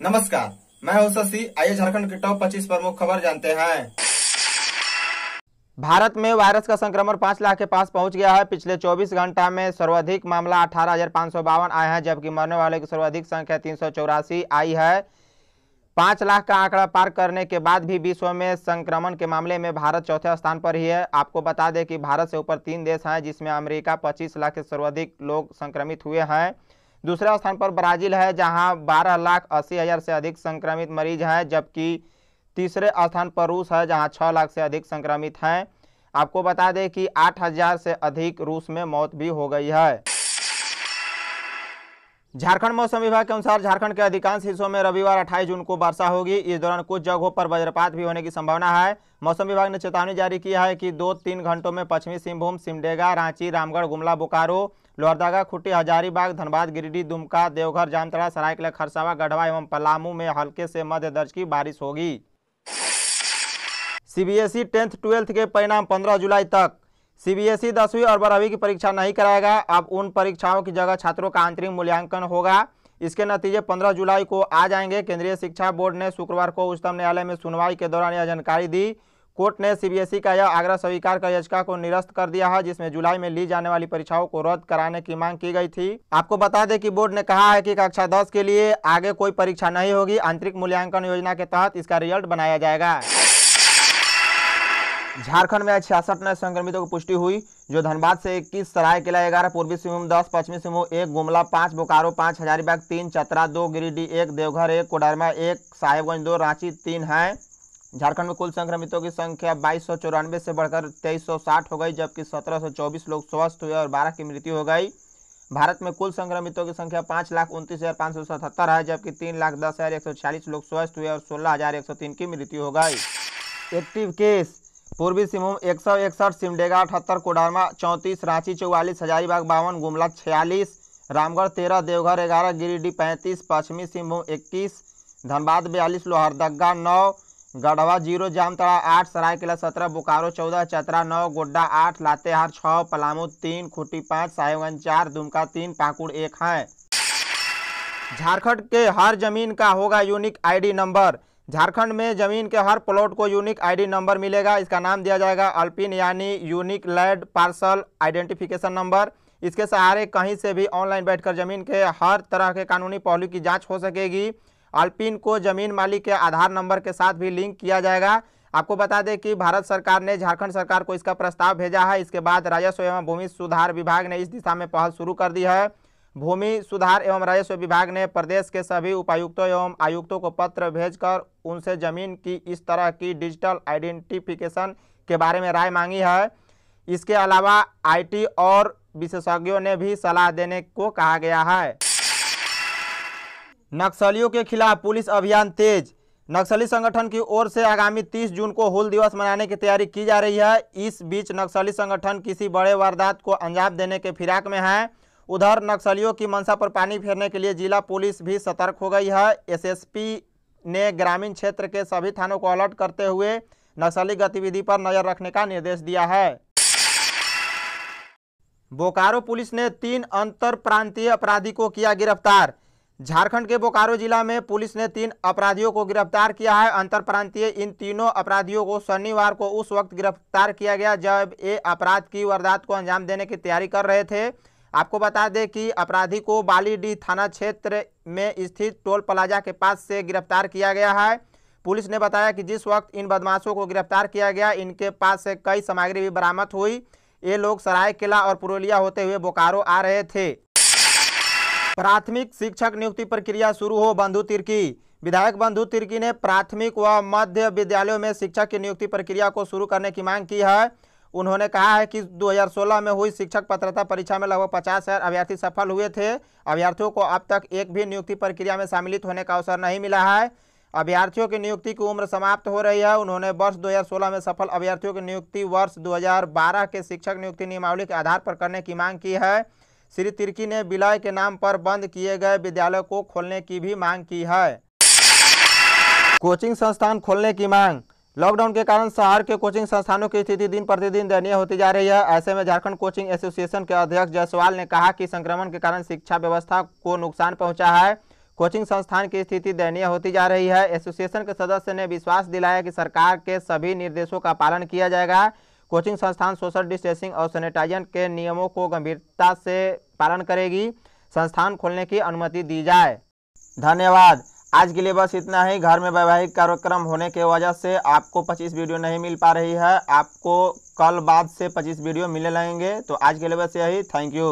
नमस्कार मैं हूं शशि आइए झारखंड के टॉप 25 प्रमुख खबर जानते हैं भारत में वायरस का संक्रमण पांच लाख के पास पहुंच गया है पिछले 24 घंटा में सर्वाधिक मामला अठारह आए हैं जबकि मरने वाले की सर्वाधिक संख्या तीन आई है पाँच लाख का आंकड़ा पार करने के बाद भी विश्व में संक्रमण के मामले में भारत चौथे स्थान पर ही है आपको बता दें कि भारत से ऊपर तीन देश हैं जिसमें अमेरिका 25 लाख से सर्वाधिक लोग संक्रमित हुए हैं दूसरे स्थान पर ब्राज़ील है जहां 12 लाख अस्सी हज़ार से अधिक संक्रमित मरीज हैं जबकि तीसरे स्थान पर रूस है जहाँ छः लाख से अधिक संक्रमित हैं आपको बता दें कि आठ हज़ार से अधिक रूस में मौत भी हो गई है झारखंड मौसम विभाग के अनुसार झारखंड के अधिकांश हिस्सों में रविवार 28 जून को वर्षा होगी इस दौरान कुछ जगहों पर वज्रपात भी होने की संभावना है मौसम विभाग ने चेतावनी जारी की है कि दो तीन घंटों में पश्चिमी सिंहभूम सिमडेगा रांची रामगढ़ गुमला बोकारो लोहरदगा खुट्टी हजारीबाग धनबाद गिरिडीह दुमका देवघर जामतरा सरायकला खरसावा गढ़वा एवं पलामू में हल्के से मध्य दर्ज की बारिश होगी सीबीएसई टेंथ ट्वेल्थ के परिणाम पंद्रह जुलाई तक सीबीएसई दसवीं और बारहवीं की परीक्षा नहीं कराएगा अब उन परीक्षाओं की जगह छात्रों का आंतरिक मूल्यांकन होगा इसके नतीजे 15 जुलाई को आ जाएंगे केंद्रीय शिक्षा बोर्ड ने शुक्रवार को उच्चतम न्यायालय में सुनवाई के दौरान यह जानकारी दी कोर्ट ने सीबीएसई का यह आग्रह स्वीकार कर याचिका को निरस्त कर दिया है जिसमें जुलाई में ली जाने वाली परीक्षाओं को रद्द कराने की मांग की गई थी आपको बता दें कि बोर्ड ने कहा है कि कक्षा दस के लिए आगे कोई परीक्षा नहीं होगी आंतरिक मूल्यांकन योजना के तहत इसका रिजल्ट बनाया जाएगा झारखंड में छियासठ नए संक्रमितों की पुष्टि हुई जो धनबाद से इक्कीस सरायकेला ग्यारह पूर्वी सिंहभूम दस पश्चिमी सिंहभूम एक गुमला पांच बोकारो पांच हजारीबाग तीन चतरा दो गिरिडीह एक देवघर एक कोडरमा एक साहेबगंज दो रांची तीन है झारखंड में कुल संक्रमितों की संख्या बाईस से बढ़कर तेईस हो गई जबकि सत्रह लोग स्वस्थ हुए और बारह की मृत्यु हो गई भारत में कुल संक्रमितों की संख्या पाँच लाख उनतीस हज़ार पाँच सौ सतहत्तर है जबकि तीन लाख दस हज़ार एक सौ छियालीस लोग स्वस्थ हुए और सोलह हज़ार एक सौ तीन की मृत्यु हो गई एक्टिव केस पूर्वी सिंहभूम एक सौ इकसठ सिमडेगा अठहत्तर कोडरमा चौंतीस रांची चौवालीस हजारीबाग बावन गुमला छियालीस रामगढ़ तेरह देवघर ग्यारह गिरिडीह पैंतीस पश्चिमी सिंहभूम इक्कीस धनबाद बयालीस लोहरदगा नौ गढ़वा जीरो जामतला आठ सरायकेला सत्रह बोकारो चौदह चतरा नौ गोड्डा आठ लातेहार छः पलामू तीन खुटी पाँच साहेबगंज चार दुमका तीन पाकुड़ एक हैं झारखंड के हर जमीन का होगा यूनिक आईडी नंबर झारखंड में जमीन के हर प्लॉट को यूनिक आईडी नंबर मिलेगा इसका नाम दिया जाएगा अल्पिन यानी unique land parcel identification number इसके सहारे कहीं से भी ऑनलाइन बैठकर जमीन के हर तरह के कानूनी पहलू की जांच हो सकेगी अल्पिन को जमीन मालिक के आधार नंबर के साथ भी लिंक किया जाएगा आपको बता दें कि भारत सरकार ने झारखंड सरकार को इसका प्रस्ताव भेजा है इसके बाद राजस्व एवं भूमि सुधार विभाग ने इस दिशा में पहल शुरू कर दी है भूमि सुधार एवं राजस्व विभाग ने प्रदेश के सभी उपायुक्तों एवं आयुक्तों को पत्र भेजकर उनसे जमीन की इस तरह की डिजिटल आइडेंटिफिकेशन के बारे में राय मांगी है इसके अलावा आईटी और विशेषज्ञों ने भी सलाह देने को कहा गया है नक्सलियों के खिलाफ पुलिस अभियान तेज नक्सली संगठन की ओर से आगामी 30 जून को हुल दिवस मनाने की तैयारी की जा रही है इस बीच नक्सली संगठन किसी बड़े वारदात को अंजाम देने के फिराक में है उधर नक्सलियों की मंशा पर पानी फेरने के लिए जिला पुलिस भी सतर्क हो गई है एसएसपी ने ग्रामीण क्षेत्र के सभी थानों को अलर्ट करते हुए नक्सली गतिविधि पर नजर रखने का निर्देश दिया है बोकारो पुलिस ने तीन अंतर प्रांतीय अपराधी को किया गिरफ्तार झारखंड के बोकारो जिला में पुलिस ने तीन अपराधियों को गिरफ्तार किया है अंतर प्रांतीय इन तीनों अपराधियों को शनिवार को उस वक्त गिरफ्तार किया गया जब ये अपराध की वारदात को अंजाम देने की तैयारी कर रहे थे आपको बता दें कि अपराधी को बालीडी थाना क्षेत्र में स्थित टोल प्लाजा के पास से गिरफ्तार किया गया है पुलिस ने बताया कि जिस वक्त इन बदमाशों को गिरफ्तार किया गया इनके पास से कई सामग्री भी बरामद हुई ये लोग सरायकेला और पुरुलिया होते हुए बोकारो आ रहे थे प्राथमिक शिक्षक नियुक्ति प्रक्रिया शुरू हो बंधु तिर्की विधायक बंधु तिर्की ने प्राथमिक व मध्य विद्यालयों में शिक्षक की नियुक्ति प्रक्रिया को शुरू करने की मांग की है उन्होंने कहा है कि 2016 में हुई शिक्षक पात्रता परीक्षा में लगभग पचास हज़ार अभ्यर्थी सफल हुए थे अभ्यर्थियों को अब तक एक भी नियुक्ति प्रक्रिया में सम्मिलित होने का अवसर नहीं मिला है अभ्यर्थियों की नियुक्ति की उम्र समाप्त हो रही है उन्होंने वर्ष 2016 में सफल अभ्यर्थियों की नियुक्ति वर्ष 2012 के शिक्षक नियुक्ति नियमावली के आधार पर करने की मांग की है श्री तिर्की ने विलय के नाम पर बंद किए गए विद्यालय को खोलने की भी मांग की है कोचिंग संस्थान खोलने की मांग लॉकडाउन के कारण शहर के कोचिंग संस्थानों की स्थिति दिन प्रतिदिन दयनीय होती जा रही है ऐसे में झारखंड कोचिंग एसोसिएशन के अध्यक्ष जायसवाल ने कहा कि संक्रमण के कारण शिक्षा व्यवस्था को नुकसान पहुंचा है कोचिंग संस्थान की स्थिति दयनीय होती जा रही है एसोसिएशन के सदस्य ने विश्वास दिलाया कि सरकार के सभी निर्देशों का पालन किया जाएगा कोचिंग संस्थान सोशल डिस्टेंसिंग और सैनिटाइजन के नियमों को गंभीरता से पालन करेगी संस्थान खोलने की अनुमति दी जाए धन्यवाद आज के लिए बस इतना ही घर में वैवाहिक कार्यक्रम होने के वजह से आपको 25 वीडियो नहीं मिल पा रही है आपको कल बाद से 25 वीडियो मिलने लगेंगे तो आज के लिए बस यही थैंक यू